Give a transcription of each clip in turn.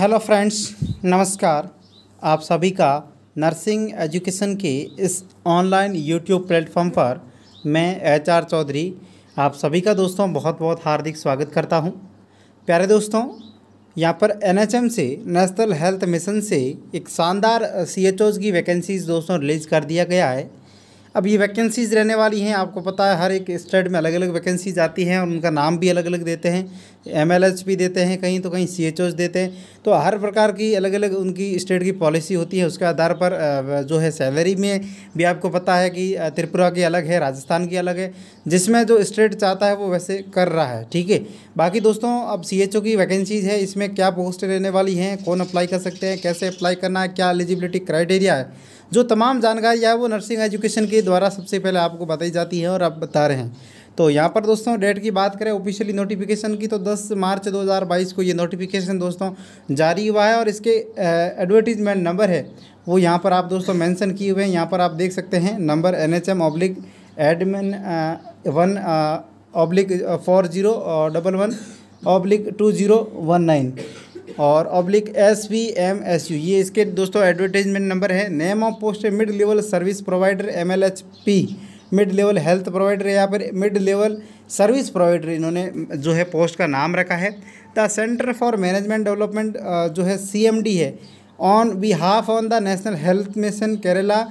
hello friends नमस्कार आप सभी का नर्सिंग एजुकेशन के इस ऑनलाइन यूट्यूब प्लेटफॉर्म पर मैं एच आर चौधरी आप सभी का दोस्तों बहुत बहुत हार्दिक स्वागत करता हूं प्यारे दोस्तों यहां पर एनएचएम से नेशनल हेल्थ मिशन से एक शानदार सी एच ओज़ की वैकेंसीज़ दोस्तों रिलीज़ कर दिया गया है अब ये वैकेंसीज़ रहने वाली हैं आपको पता है हर एक स्टेट में अलग अलग वैकेंसीज आती हैं और उनका नाम भी अलग अलग देते हैं एम भी देते हैं कहीं तो कहीं सी देते हैं तो हर प्रकार की अलग अलग उनकी स्टेट की पॉलिसी होती है उसके आधार पर जो है सैलरी में भी आपको पता है कि त्रिपुरा की अलग है राजस्थान की अलग है जिसमें जो स्टेट चाहता है वो वैसे कर रहा है ठीक है बाकी दोस्तों अब सी की वैकेंसीज है इसमें क्या पोस्ट रहने वाली हैं कौन अप्लाई कर सकते हैं कैसे अप्लाई करना है क्या एलिजिबिलिटी क्राइटेरिया है जो तमाम जानकारी है वो नर्सिंग एजुकेशन के द्वारा सबसे पहले आपको बताई जाती है और आप बता रहे हैं तो यहाँ पर दोस्तों डेट की बात करें ऑफिशियली नोटिफिकेशन की तो 10 मार्च 2022 को ये नोटिफिकेशन दोस्तों जारी हुआ है और इसके एडवर्टीजमेंट नंबर है वो यहाँ पर आप दोस्तों मेंशन किए हुए हैं यहाँ पर आप देख सकते हैं number N H M oblique admin one oblique four zero double one oblique two zero one nine और oblique S V M S U ये इसके दोस्तों एडवर्टाइजमेंट नंबर है name of post mid level service provider M L H P mid level health provider या फिर mid level service provider इन्होंने जो है पोस्ट का नाम रखा है the centre for management development जो है सी एम डी है on half on the national health mission Kerala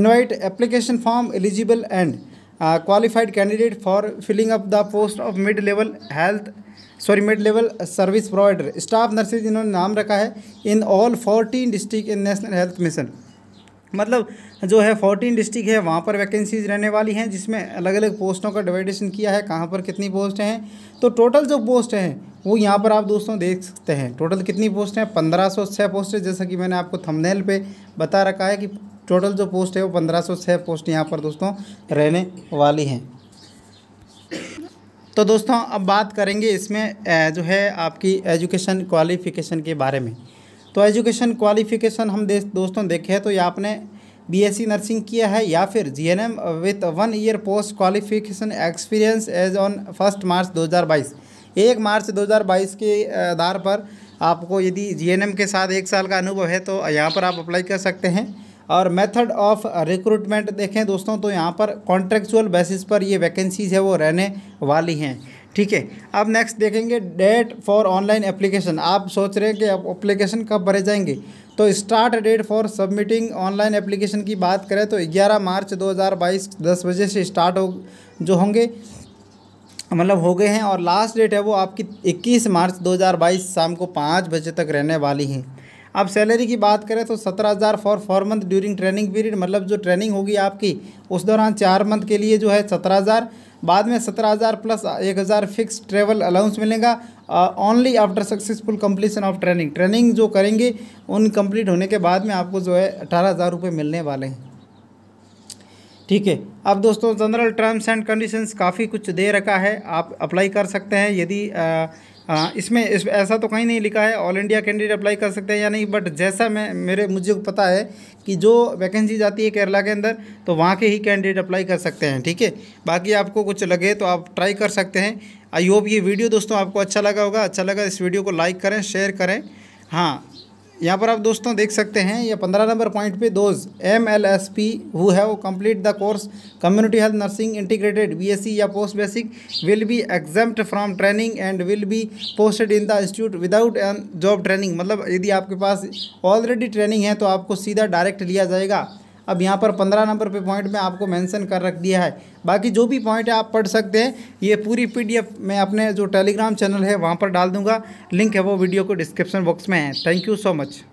invite application form eligible and qualified candidate for filling up the post of mid level health sorry mid level service provider staff nurses जिन्होंने नाम रखा है in all fourteen district in national health mission मतलब जो है fourteen district है वहाँ पर वैकेंसीज रहने वाली हैं जिसमें अलग अलग पोस्टों का डिवाइडेशन किया है कहाँ पर कितनी पोस्ट हैं तो टोटल जो पोस्ट हैं वो यहाँ पर आप दोस्तों देख सकते हैं टोटल कितनी पोस्ट हैं पंद्रह सौ छः पोस्ट है जैसा कि मैंने आपको थंबनेल पे बता रखा है कि टोटल जो पोस्ट है वो पंद्रह सौ छः पोस्ट यहाँ पर दोस्तों रहने वाली हैं तो दोस्तों अब बात करेंगे इसमें जो है आपकी एजुकेशन क्वालिफ़िकेशन के बारे में तो एजुकेशन क्वालिफ़िकेशन हम दे, दोस्तों देखे तो या आपने बीएससी नर्सिंग किया है या फिर GNM with one year post qualification experience age on first March 2022 एक मार्च 2022 के आधार पर आपको यदि जी के साथ एक साल का अनुभव है तो यहाँ पर आप अप्लाई कर सकते हैं और मेथड ऑफ रिक्रूटमेंट देखें दोस्तों तो यहाँ पर कॉन्ट्रेक्चुअल बेसिस पर ये वैकेंसीज है वो रहने वाली हैं ठीक है अब नेक्स्ट देखेंगे डेट फॉर ऑनलाइन एप्लीकेशन आप सोच रहे हैं कि आप अप्लीकेशन कब भरे जाएंगे तो start date for submitting online application की बात करें तो 11 मार्च 2022 10 बजे से स्टार्ट हो जो होंगे मतलब हो गए हैं और लास्ट डेट है वो आपकी 21 मार्च 2022 शाम को पाँच बजे तक रहने वाली हैं अब सैलरी की बात करें तो सत्रह हज़ार for four month during training period मतलब जो ट्रेनिंग होगी आपकी उस दौरान चार मंथ के लिए जो है सत्रह हज़ार बाद में सत्रह हज़ार प्लस एक हज़ार फिक्स ट्रेवल अलाउंस मिलेगा only after successful completion of training training जो करेंगे उन कम्प्लीट होने के बाद में आपको जो है अठारह हज़ार रुपये मिलने वाले हैं ठीक है अब दोस्तों जनरल टर्म्स एंड कंडीशंस काफ़ी कुछ दे रखा है आप अप्लाई कर सकते हैं यदि आ, हाँ इसमें इस, ऐसा तो कहीं नहीं लिखा है ऑल इंडिया कैंडिडेट अप्लाई कर सकते हैं या नहीं बट जैसा मैं मेरे मुझे पता है कि जो वैकेंसी जाती है केरला के अंदर तो वहाँ के ही कैंडिडेट अप्लाई कर सकते हैं ठीक है बाकी आपको कुछ लगे तो आप ट्राई कर सकते हैं आई होप ये वीडियो दोस्तों आपको अच्छा लगा होगा अच्छा लगा इस वीडियो को लाइक करें शेयर करें हाँ यहाँ पर आप दोस्तों देख सकते हैं ये पंद्रह नंबर पॉइंट पे those M L S P who have complete the course community health nursing integrated B S C या post basic will be exempt from training and will be posted in the institute without an job training मतलब यदि आपके पास already training है तो आपको सीधा direct लिया जाएगा अब यहाँ पर पंद्रह नंबर पे पॉइंट में आपको मेंशन कर रख दिया है बाकी जो भी पॉइंट है आप पढ़ सकते हैं ये पूरी पीडीएफ मैं अपने जो टेलीग्राम चैनल है वहाँ पर डाल दूँगा लिंक है वो वीडियो को डिस्क्रिप्शन बॉक्स में है थैंक यू सो मच